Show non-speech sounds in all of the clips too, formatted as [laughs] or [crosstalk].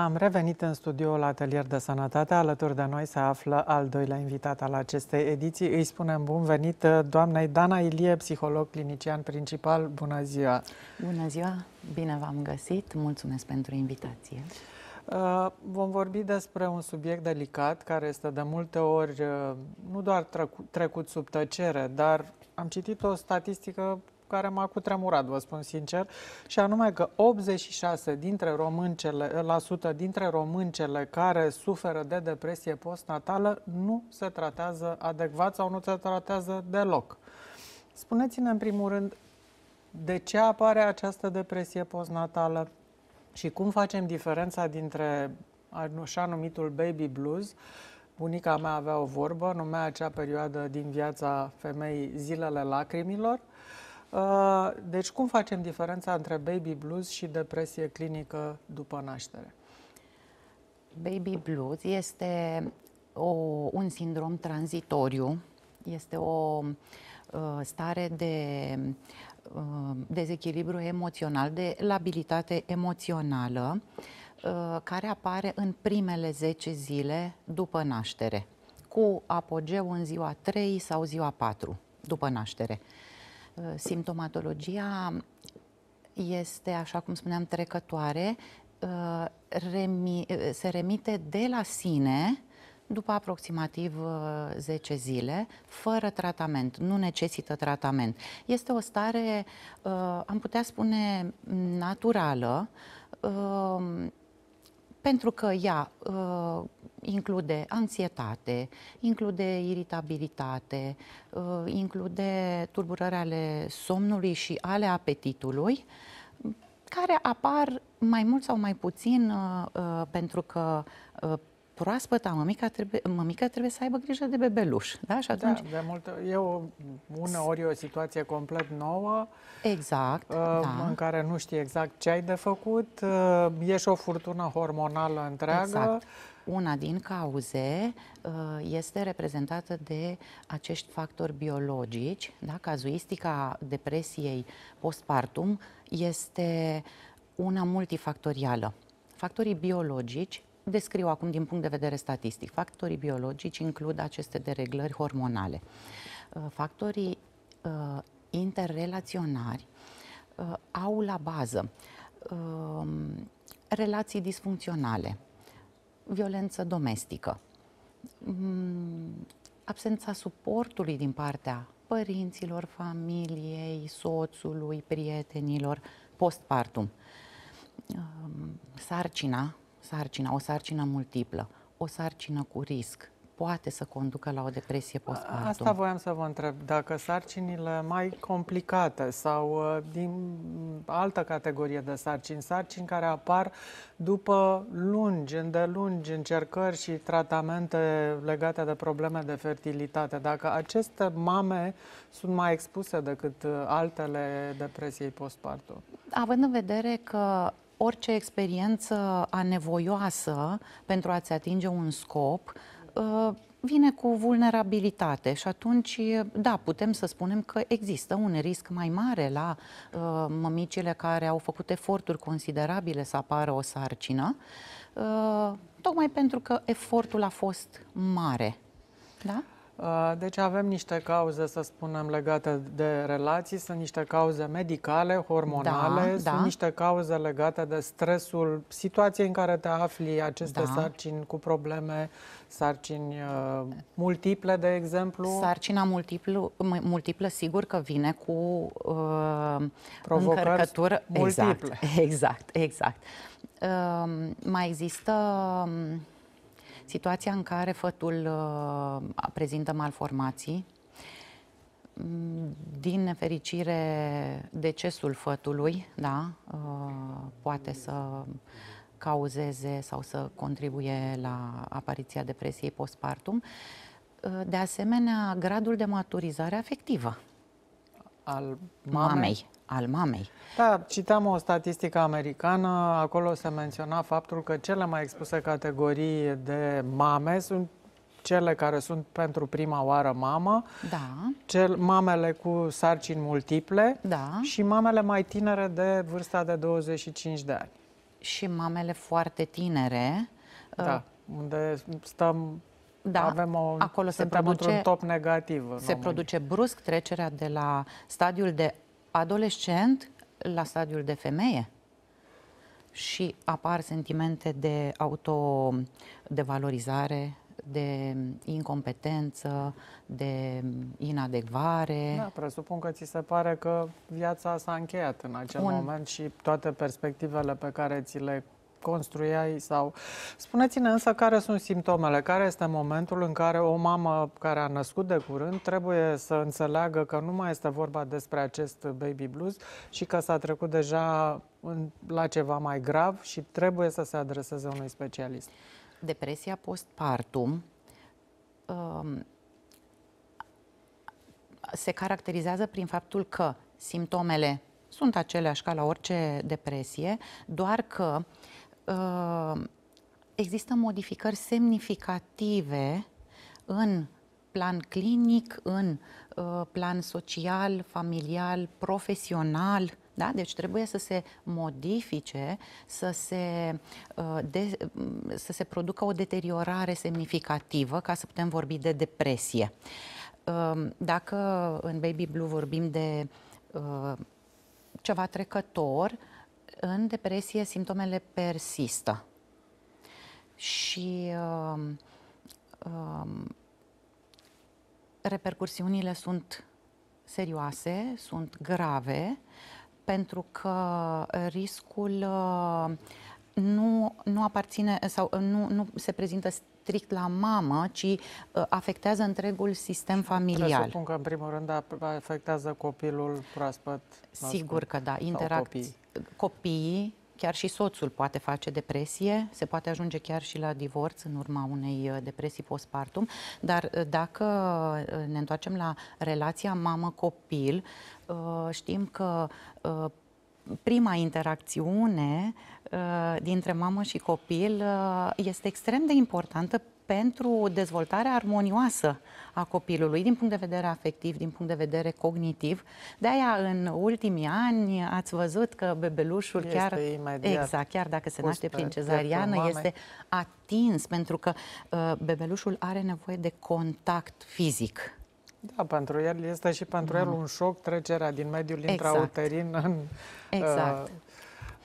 Am revenit în studioul Atelier de Sănătate. Alături de noi se află al doilea invitat al acestei ediții. Îi spunem bun venit uh, doamnei Dana Ilie, psiholog clinician principal. Bună ziua! Bună ziua! Bine v-am găsit! Mulțumesc pentru invitație! Uh, vom vorbi despre un subiect delicat care este de multe ori uh, nu doar trecut sub tăcere, dar am citit o statistică care m-a cutremurat, vă spun sincer, și anume că 86 dintre româncele, la sută dintre româncele care suferă de depresie postnatală nu se tratează adecvat sau nu se tratează deloc. Spuneți-ne în primul rând de ce apare această depresie postnatală și cum facem diferența dintre așa numitul baby blues bunica mea avea o vorbă, numea acea perioadă din viața femeii zilele lacrimilor Uh, deci cum facem diferența între baby blues și depresie clinică după naștere? Baby blues este o, un sindrom tranzitoriu, este o uh, stare de uh, dezechilibru emoțional, de labilitate emoțională, care apare în primele 10 zile după naștere, cu apogeu în ziua 3 sau ziua 4 după naștere. Uh, simptomatologia este, așa cum spuneam, trecătoare, uh, remi, uh, se remite de la sine după aproximativ 10 zile, fără tratament, nu necesită tratament. Este o stare, am putea spune, naturală, pentru că ea uh, include anxietate, include iritabilitate, uh, include tulburări ale somnului și ale apetitului, care apar mai mult sau mai puțin uh, uh pentru că uh, proaspăta mămica trebuie, mămica trebuie să aibă grijă de bebeluș. Da? Și da, atunci... da, de multe, e o, uneori e o situație complet nouă. Exact, uh, da. În care nu știi exact ce ai de făcut. Uh, și o furtună hormonală întreagă. Exact. Una din cauze uh, este reprezentată de acești factori biologici. Da? Cazuistica depresiei postpartum este una multifactorială. Factorii biologici descriu acum din punct de vedere statistic. Factorii biologici includ aceste dereglări hormonale. Uh, factorii uh, interrelaționari uh, au la bază uh, relații disfuncționale, violență domestică, um, absența suportului din partea părinților, familiei, soțului, prietenilor, postpartum. Um, sarcina sarcina, o sarcină multiplă, o sarcină cu risc, poate să conducă la o depresie postpartum. Asta voiam să vă întreb, dacă sarcinile mai complicate sau uh, din altă categorie de sarcini, sarcini care apar după lungi, îndelungi încercări și tratamente legate de probleme de fertilitate, dacă aceste mame sunt mai expuse decât uh, altele depresiei postpartum? Având în vedere că orice experiență anevoioasă pentru a-ți atinge un scop uh, vine cu vulnerabilitate și atunci, uh, da, putem să spunem că există un risc mai mare la uh, mămicile care au făcut eforturi considerabile să apară o sarcină, tocmai pentru că efortul a fost mare. Da? Uh, deci avem niște cauze, să spunem, legate de relații, sunt niște cauze medicale, hormonale, da, sunt da. niște cauze legate de stresul situației în care te afli, aceste da. sarcini cu probleme, sarcini uh, multiple, de exemplu. Sarcina multiplu, multiplă, sigur că vine cu uh, încărcătură. Multiple. Exact, [laughs] exact, exact. Uh, mai există... Uh, situația în care fătul uh, prezintă malformații, mm, din nefericire, decesul fătului, da, uh, poate să cauzeze sau să contribuie la apariția depresiei postpartum. Uh, de asemenea, gradul de maturizare afectivă al mamei. mamei. Al mamei. Da, citeam o statistică americană, acolo se menționa faptul că cele mai expuse categorii de mame sunt cele care sunt pentru prima oară mamă, da. cel, mamele cu sarcini multiple da. și mamele mai tinere de vârsta de 25 de ani. Și mamele foarte tinere. Da, uh, unde stăm da, avem o, acolo se produce, un top negativ. Se România. produce brusc trecerea de la stadiul de adolescent la stadiul de femeie și apar sentimente de auto valorizare, de incompetență, de inadecvare. Da, presupun că ți se pare că viața s-a încheiat în acel Un... moment și toate perspectivele pe care ți le construiai sau... Spuneți-ne însă care sunt simptomele, care este momentul în care o mamă care a născut de curând trebuie să înțeleagă că nu mai este vorba despre acest baby blues și că s-a trecut deja în, la ceva mai grav și trebuie să se adreseze unui specialist. Depresia postpartum um, se caracterizează prin faptul că simptomele sunt aceleași ca la orice depresie, doar că Uh, există modificări semnificative în plan clinic, în uh, plan social, familial, profesional. Da? Deci trebuie să se modifice, să se, uh, de, să se producă o deteriorare semnificativă ca să putem vorbi de depresie. Dacă în Baby Blue vorbim de ceva trecător, în depresie, simptomele persistă. Și uh, uh, repercursiunile sunt serioase, sunt grave, pentru că riscul uh, nu, nu aparține sau uh, nu, nu se prezintă strict la mamă, ci uh, afectează întregul sistem familial. spun că, în primul rând, afectează copilul proaspăt. Sigur că da, interac- copiii, chiar și soțul poate face depresie, se poate ajunge chiar și la divorț în urma unei uh, depresii postpartum, dar uh, dacă uh, ne întoarcem la relația mamă-copil, știm că prima interacțiune dintre mamă și copil este extrem de importantă pentru dezvoltarea armonioasă a copilului, din punct de vedere afectiv, din punct de vedere cognitiv. De aia, în ultimii ani, ați văzut că bebelușul este chiar, imediat exact, chiar dacă se naște prin cezariană, este atins, pentru că uh, bebelușul are nevoie de contact fizic. Da, pentru el este și pentru mm. el da. un șoc trecerea din mediul exact. intrauterin în exact. Uh,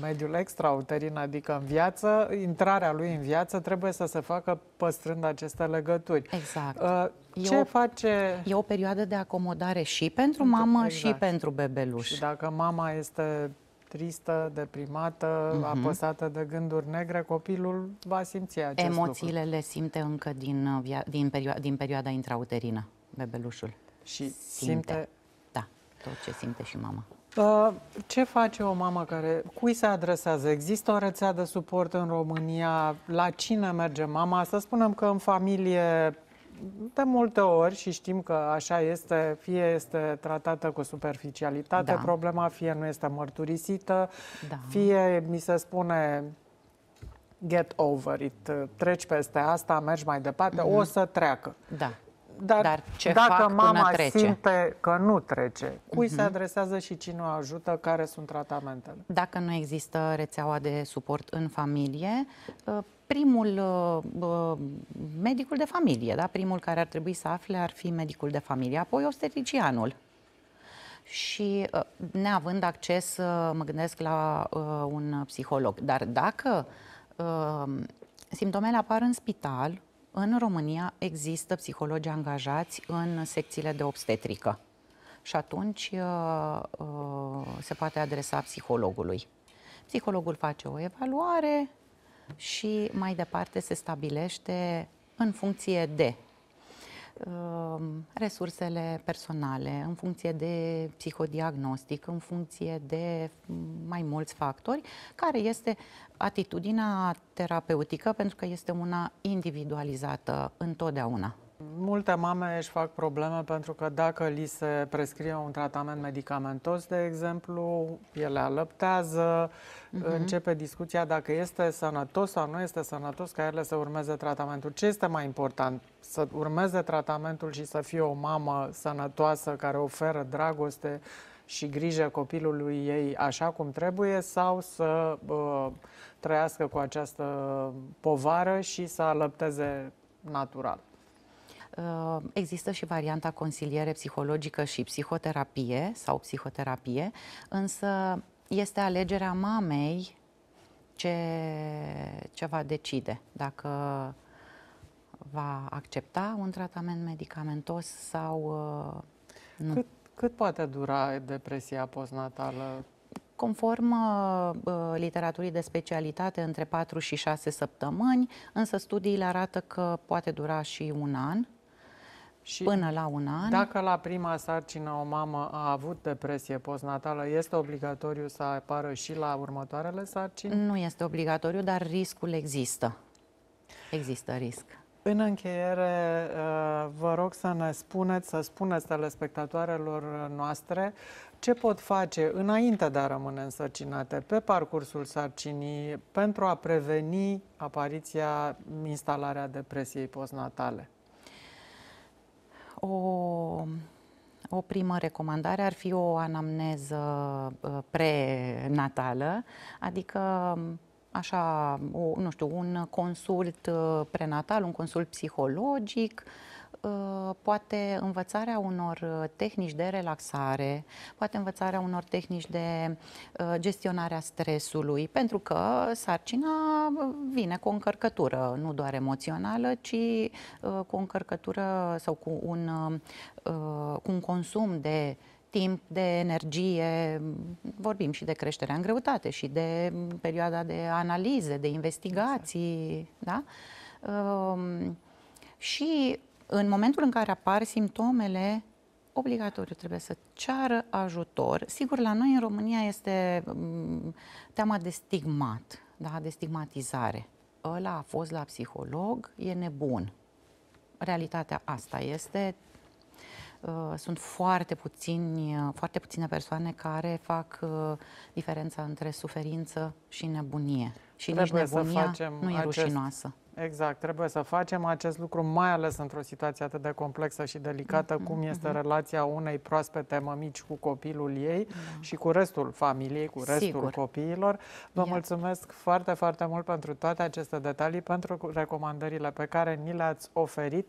mediul extrauterin, adică în viață, intrarea lui în viață trebuie să se facă păstrând aceste legături. Exact. Uh, ce e o, face? E o perioadă de acomodare și pentru da, mamă exact. și pentru bebeluș. Și dacă mama este tristă, deprimată, uh-huh. apăsată de gânduri negre, copilul va simți acest Emoțiile lucru. le simte încă din, uh, din, perio- din perioada intrauterină, bebelușul. Și simte, simte da, tot ce simte și mama. Uh, ce face o mamă care... Cui se adresează? Există o rețea de suport în România? La cine merge mama? Să spunem că în familie de multe ori și știm că așa este, fie este tratată cu superficialitate da. problema, fie nu este mărturisită, da. fie mi se spune get over it, treci peste asta, mergi mai departe, mm-hmm. o mhm. să treacă. Da. Dar, dar ce dacă fac mama trece? simte că nu trece, cui uh-huh. se mhm. adresează și cine o ajută, care sunt tratamentele? Dacă nu există rețeaua de suport în familie, ă, primul ă, ă, medicul de familie, da? primul care ar trebui să afle ar fi medicul de familie, apoi obstetricianul și neavând acces, mă gândesc la un psiholog. Dar dacă simptomele apar în spital, în România există psihologi angajați în secțiile de obstetrică și atunci uh, uh, se poate adresa psihologului. Psihologul face o evaluare și mai departe se stabilește în funcție de Um, resursele personale, în funcție de psihodiagnostic, în funcție de mm, mai mulți factori, care este atitudinea terapeutică, pentru că este una individualizată întotdeauna multe mame își fac probleme pentru că dacă li se prescrie un tratament medicamentos, de exemplu, ele alăptează, uh-huh. începe discuția dacă este sănătos sau nu este sănătos ca ele să urmeze tratamentul. Ce este mai important? Să urmeze tratamentul și să fie o mamă sănătoasă care oferă dragoste și grijă copilului ei așa cum trebuie sau să uh, trăiască cu această povară și să alăpteze natural. Uh, există și varianta consiliere psihologică și psihoterapie sau psihoterapie, însă este alegerea mamei ce, ce va decide dacă va accepta un tratament medicamentos sau uh, nu. Cât, cât poate dura depresia postnatală? Conform uh, uh literaturii de specialitate, între 4 și 6 săptămâni, însă studiile arată că poate dura și un an. Și până la un an. Dacă la prima sarcină o mamă a avut depresie postnatală, este obligatoriu să apară și la următoarele sarcini? Nu este obligatoriu, dar riscul există. Există risc. În încheiere, uh, vă rog să ne spuneți, să spuneți telespectatoarelor noastre ce pot face înainte de a rămâne însărcinate pe parcursul sarcinii pentru a preveni apariția, instalarea depresiei postnatale o, o primă recomandare ar fi o anamneză ă, prenatală, adică așa, o, nu știu, un consult ă, prenatal, un consult psihologic, ă, poate învățarea unor tehnici de relaxare, poate învățarea unor tehnici de gestionarea stresului, pentru că sarcina vine cu o încărcătură, nu doar emoțională, ci uh, cu o încărcătură sau cu un, uh, cu un consum de timp, de energie, vorbim și de creșterea în greutate și de perioada de analize, de investigații, exact. da? Uh, și în momentul în care apar simptomele, obligatoriu trebuie să ceară ajutor. Sigur, la noi în România este mm, teama de stigmat da, de stigmatizare. Ăla a fost la psiholog, e nebun. Realitatea asta este, uh, sunt foarte, puțini, uh, foarte puține persoane care fac uh, diferența între suferință și nebunie. Și Trebuie nici nebunia să facem nu e acest... rușinoasă. Exact, trebuie să facem acest lucru, mai ales într-o situație atât de complexă și delicată, mm-hmm, cum este mm-hmm. relația unei proaspete mămici cu copilul ei da. și cu restul familiei, cu restul Sigur. copiilor. Vă Ia. mulțumesc foarte, foarte mult pentru toate aceste detalii, pentru recomandările pe care ni le-ați oferit.